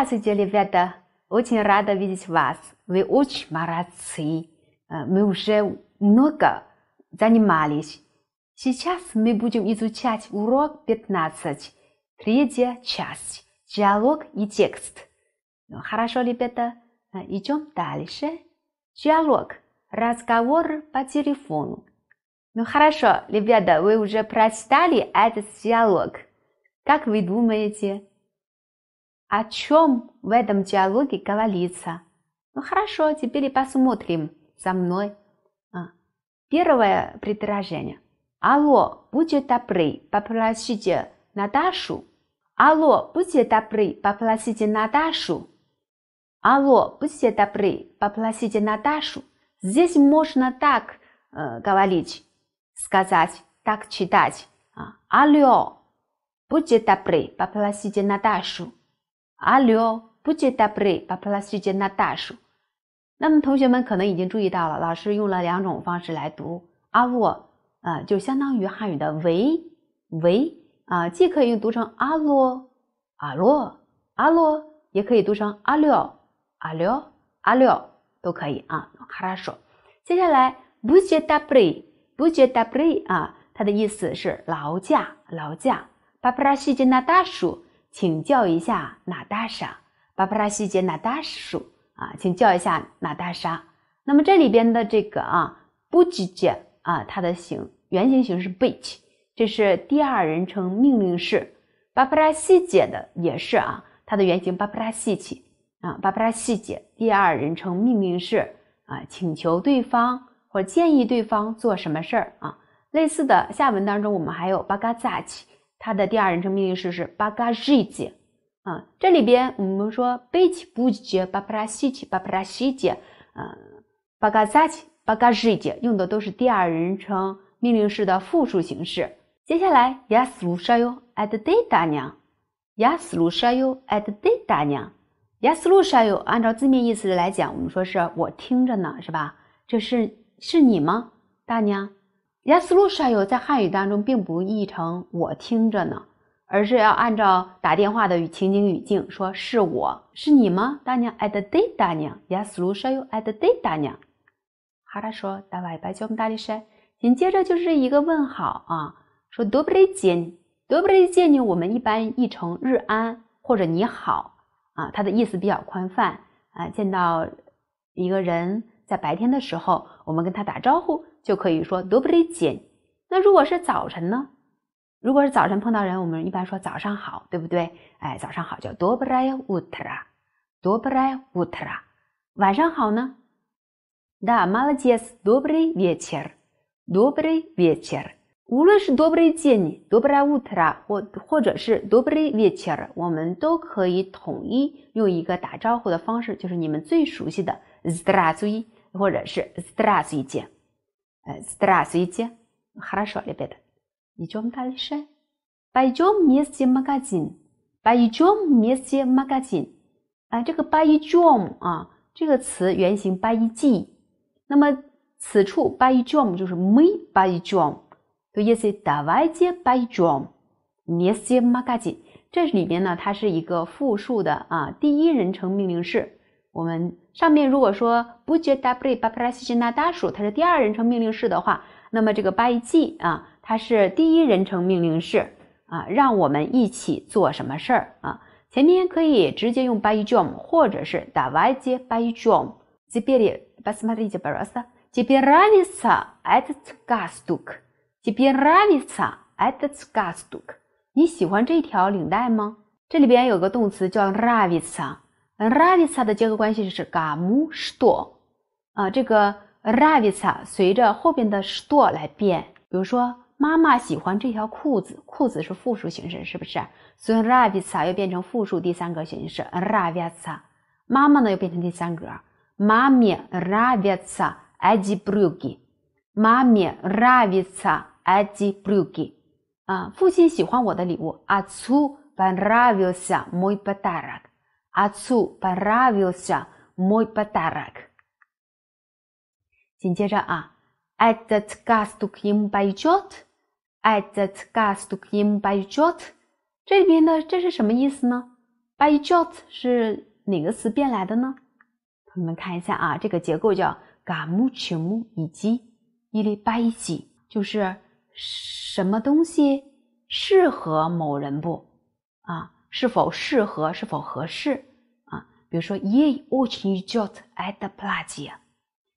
Здравствуйте, ребята! Очень рада видеть вас. Вы очень молодцы. Э, мы уже много занимались. Сейчас мы будем изучать урок 15, третья часть, диалог и текст. Ну, хорошо, ребята, э, идем дальше. Диалог, разговор по телефону. Ну хорошо, ребята, вы уже прочитали этот диалог. Как вы думаете, о чем в этом диалоге говорится? Ну хорошо, теперь и посмотрим за мной. А, первое предложение. Алло, будьте добры, попросите Наташу. Алло, будьте добры, попросите Наташу. Алло, будьте добры, попросите Наташу. Здесь можно так э, говорить, сказать, так читать. А, алло, будьте добры, попросите Наташу. 阿罗布杰达布里，巴布拉西杰那达叔。那么同学们可能已经注意到了，老师用了两种方式来读阿沃啊，就相当于汉语的为为啊，既可以读成阿洛阿洛阿洛，也可以读成阿廖阿廖阿廖，都可以啊。哈拉说，接下来布杰达布里布杰达布里啊，它的意思是劳驾劳驾，巴布拉西杰那达叔。请教一下娜达莎，巴布拉西杰娜达叔啊，请教一下娜达莎。那么这里边的这个啊，布吉杰啊，它的形原型形式 b e c h 这是第二人称命令式。巴布拉西杰的也是啊，它的原型巴布拉西奇啊，巴布拉西杰第二人称命令式啊，请求对方或建议对方做什么事儿啊。类似的下文当中，我们还有巴嘎扎奇。它的第二人称命令式是 bagajie 啊，这里边我们说 b i c i budge bagrasie bagrasie 啊，bagazie bagajie 用的都是第二人称命令式的复数形式。接下来 y a s l u shayo at de 大娘 y a s l u shayo at de 大娘 y a s l u shayo 按照字面意思来讲，我们说是我听着呢，是吧？这是是你吗，大娘？Yes, Lu s h a You 在汉语当中并不译成“我听着呢”，而是要按照打电话的情景语境说：“是我是你吗，大娘 t de de 大娘。”“Yes, Lu Shao You de de 大娘。”哈拉说：“大晚白叫们大力声。”紧接着就是一个问好啊，说：“多不勒见，多不勒见你。”我们一般译成“日安”或者“你好”啊，它的意思比较宽泛啊。见到一个人在白天的时候，我们跟他打招呼。就可以说 dobri jen。那如果是早晨呢？如果是早晨碰到人，我们一般说早上好，对不对？哎，早上好叫 dobray utra，dobray utra。晚上好呢？da malajes dobri vecher，dobri vecher。无论是 dobri jen，dobray utra 或或者是 dobri vecher，我们都可以统一用一个打招呼的方式，就是你们最熟悉的 z d r a z u i 或者是 z d r a z u j e Здравствуйте. Хорошо, ребята. Йдем дальше. Быдем в магазин. Быдем в магазин. 哎，这个 “быдем” 啊，这个词原型 “быть”，那么此处 “быдем” 就是 мы“быдем”，所以意思大外街 “быдем” магазин。这里边呢，它是一个复数的啊，第一人称命令式。我们上面如果说 a s i 配巴拉西吉纳达数，它是第二人称命令式的话，那么这个巴伊吉啊，它是第一人称命令式啊，让我们一起做什么事儿啊？前面可以直接用巴伊吉姆，或者是打歪接巴伊 i b теперь посмотрите бароса теперь равится этот костюк теперь р а a и т с я a т о u к 你喜欢这条领带吗？这里边有个动词叫 r a v i т ravisa t 的结合关系是 gamu sto 啊，这个 ravisa t 随着后边的 sto 来变。比如说，妈妈喜欢这条裤子，裤子是复数形式，是不是？所以 ravisa t 又变成复数第三格形式 ravisa t。妈妈呢又变成第三格。m a m i ravisa t a d i b r u g i m a m i ravisa t a d i b r u g i 啊，父亲喜欢我的礼物 a t s u b a n ravisa m o i b a d a r a g 阿祖巴拉维尔下莫伊巴达尔克。紧接着啊，埃特卡斯杜金巴伊乔特，埃特卡斯杜金巴伊乔特。这里边的这是什么意思呢？巴伊乔特是哪个词变来的呢？同学们看一下啊，这个结构叫“嘎木曲木以及伊里巴伊吉”，就是什么东西适合某人不啊？是否适合？是否合适？啊，比如说，ye a ochni j o t at the p l a g e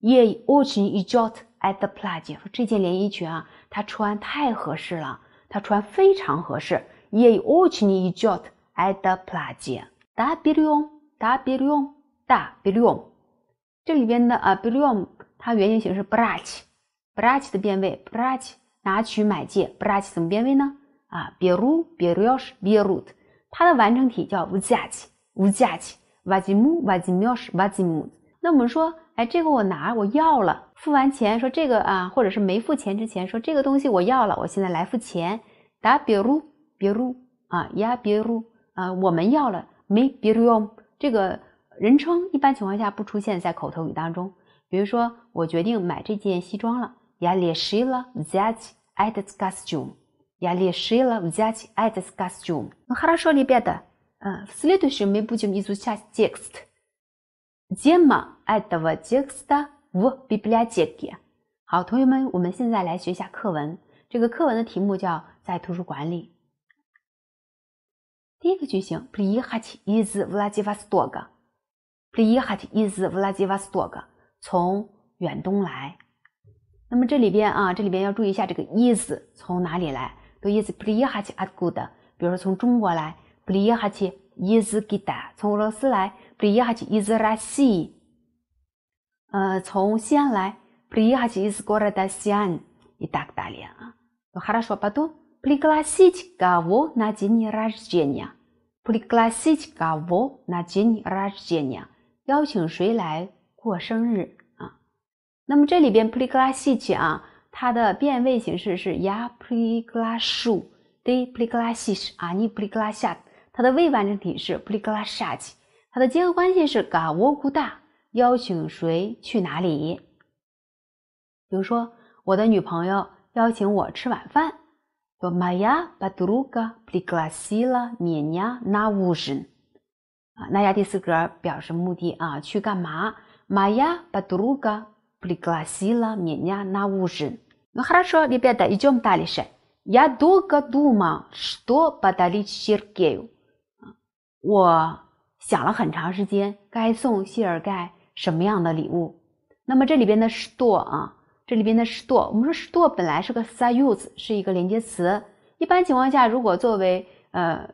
y e a ochni j o t at the p l a g j e 这件连衣裙啊，它穿太合适了，它穿非常合适。ye a ochni j o t at p l a g e d a bilion，da bilion，da bilion，这里边的啊 bilion，它原型形式 b r a c h b r a c h 的变位 b r a c h 拿取买借 b r a c h 怎么变位呢？啊比如，比如 b i 比如。b u 它的完整体叫无加起，无加起，瓦吉姆，瓦吉缪什，i m u 那我们说，哎，这个我拿，我要了，付完钱说这个啊，或者是没付钱之前说这个东西我要了，我现在来付钱。打比如，比如啊呀，比如啊，我们要了，没别鲁要。这个人称一般情况下不出现在口头语当中。比如说，我决定买这件西装了，呀，我决定买这件西装了，加 s 这 u 西 e Я решила взять этот костюм. Ну хорошо, ребята. В следующем мы будем изучать текст. Тема этого текста в библиотеке. 好，同学们，我们现在来学一下课文。这个课文的题目叫《在图书馆里》。第一个句型 p l i h a t is v l a л а д и в о с т о к а Приехать из в л а д 从远东来。那么这里边啊，这里边要注意一下，这个 is 从哪里来？都一直不离开 g 阿古的，比如说从中国来不离开去伊兹基达，从俄罗斯来不离开去伊兹拉西，呃，从西安来不离开去伊兹过来的西安，伊个大连啊。都哈拉说巴多里离拉西去嘎沃纳吉尼拉杰尼亚，里离拉西去嘎沃纳吉尼拉杰尼亚，邀请谁来过生日啊？那么这里边里离拉西去啊？它的变位形式是 ya pliglasu h de pliglasish ani pliglasht。它的未完成体是 pliglasht a。它的结合关系是 ga voda 邀请谁去哪里？比如说，我的女朋友邀请我吃晚饭，说 m a y a badruga pliglasila miya na v u s h 啊 n 啊，那亚第四格表示目的啊，去干嘛 m a y a badruga。пригласила меня на ужин。ну хорошо, ребята, идем дальше. я долго думал, что подарить Сергею。我想了很长时间，该送谢尔盖什么样的礼物。那么这里边的是 do 啊，这里边的是 do。我们说 do 本来是个 с о ю s 是一个连接词。一般情况下，如果作为呃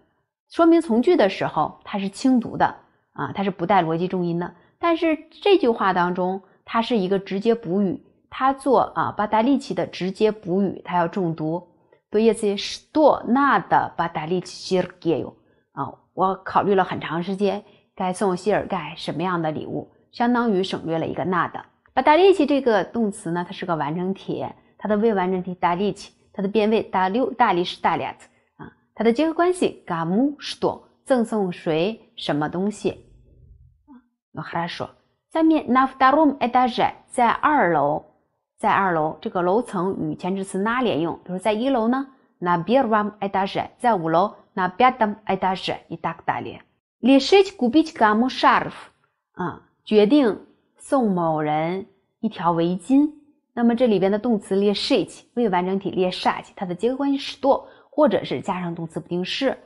说明从句的时候，它是轻读的啊，它是不带逻辑重音的。但是这句话当中它是一个直接补语，它做啊巴达利奇的直接补语，它要重读。读一次 e s s 的 d o nad b a d a c h s h r e u 啊，我考虑了很长时间，该送谢尔盖什么样的礼物，相当于省略了一个 n 的。巴达利奇这个动词呢，它是个完整体，它的未完整体达利奇，它的变位达六大力是达俩子啊，它的结合关系 g a m 多 shdo 赠送谁什么东西？我哈达说。下面 naftarom o e d a s h e 在二楼，在二楼这个楼层与前置词 na 连用。比如在一楼呢，na b i e r v a m e d a s h e 在五楼，na biadam edashet 一打个大连。lišet gubitigam sharf 啊，决定送某人一条围巾。那么这里边的动词 l i h e t 未完整体 l i h a t 它的结构关系是 do，或者是加上动词不定式，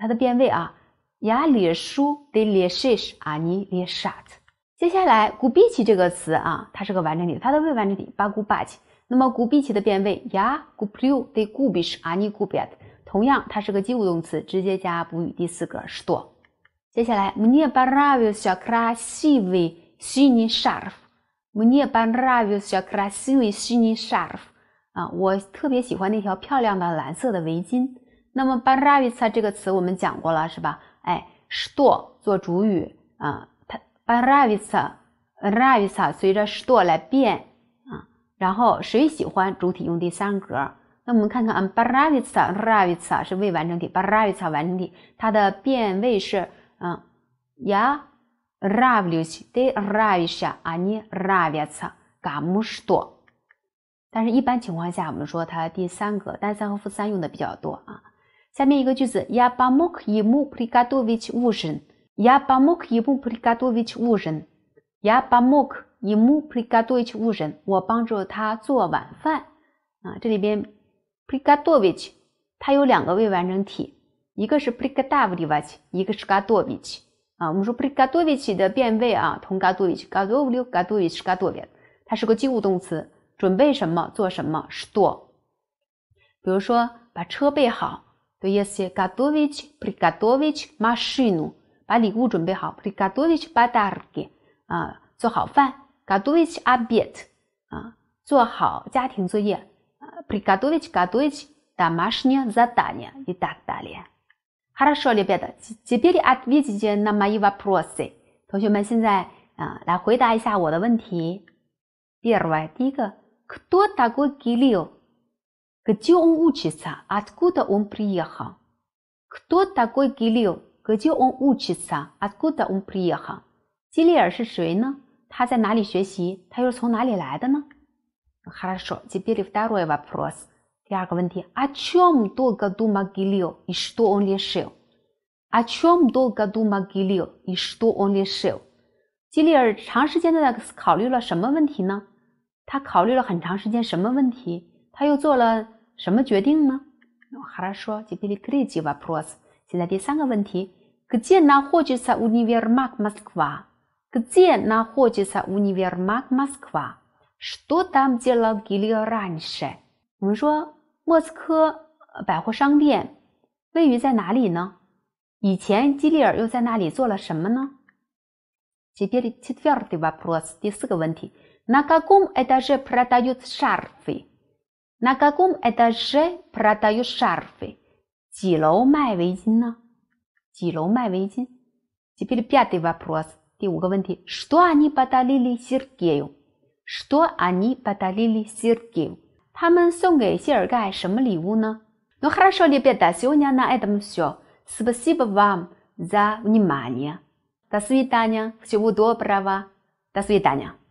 它的变位啊，y a s 伢列书得 i shish，a 阿尼列 shat。接下来，gubiti 这个词啊，它是个完成体，它的未完成体 bubat。那么，gubiti 的变位 ya gubliu 对 gubiti ani gubat。同样，它是个及物动词，直接加补语第四格是 do。接下来，mnie baravišia krasivi šuni šarf。mnie baravišia krasivi šuni šarf。啊，我特别喜欢那条漂亮的蓝色的围巾。那么，baravišia 这个词我们讲过了，是吧？哎，是 do 做主语啊。Arrivista, arrivista 随着时多来变啊，然后谁喜欢主体用第三格？那我们看看，嗯，arrivista, arrivista 是未完成体，arrivista 完成体，它的变位是，嗯，ya arrivisti, arrivista, arrivista, gamusti 多。但是，一般情况下，我们说它第三个单三和复三用的比较多啊。下面一个句子，ya bamo kymu prikadovich vushen。Я помог йому п р и г о т у в и т и ужин. Я помог йому п р и г о т у в и т и ужин. 我帮助他做晚饭啊。这里边 п р и г о т у в и т и 它有两个未完成体，一个是 п р и г о т у в и т и 一个是 г о т у в и т и 啊，我们说 п р и г о т у в и т и 的变位啊，同 готувати。г о т у в и т и готувати г о т у в и т и г о т у в и т и 它是个及物动词，准备什么做什么是 do。比如说把车备好，对，也就是 г о т у в и т и п р и г о т у в и т и машину。把礼物准备好 p r i g a d u l i c h badarki 啊，做好饭 g a d u l i c h abet 啊，做好家庭作业 p r i g a d u l i c h g a d u l i c h домашнее задание и так далее. Хорошо, ребята, теперь ответите на мои вопросы. 同学们现在啊、呃，来回答一下我的问题。Первое, 第一个，Кто такой Кирилл? Где он учится? Откуда он приехал? Кто такой Кирилл? Где он учился, а с кого он приехал? 基利尔是谁呢？他在哪里学习？他又是从哪里来的呢？Хорошо, теперь второй в о п 第二个问题：А чем долго думал Гиллио и что он решил? А ч е г и л л и р е 基里尔长时间的考虑了什么问题呢？他考虑了很长时间什么问题？他又做了什么决定呢？Хорошо, теперь т р 现在第三个问题，где находится универмаг Москва？где находится универмаг Москва? Что там делал Гилио раньше？我们说莫斯科百货商店位于在哪里呢？以前基利尔又在那里做了什么呢？Теперь четвертый вопрос. вопрос，第四个问题，на каком этаже продают На каком этаже продают шарфы？几楼卖围巾呢？几楼卖围巾？Теперь пятый вопрос. 第五个问题，что они подарили Сергею? Что они подарили Сергею? 他们送给谢尔盖什么礼物呢？Ну хорошо, ребята, сегодня на этом все. Спасибо вам за внимание. До свидания. Всего доброго. До свидания.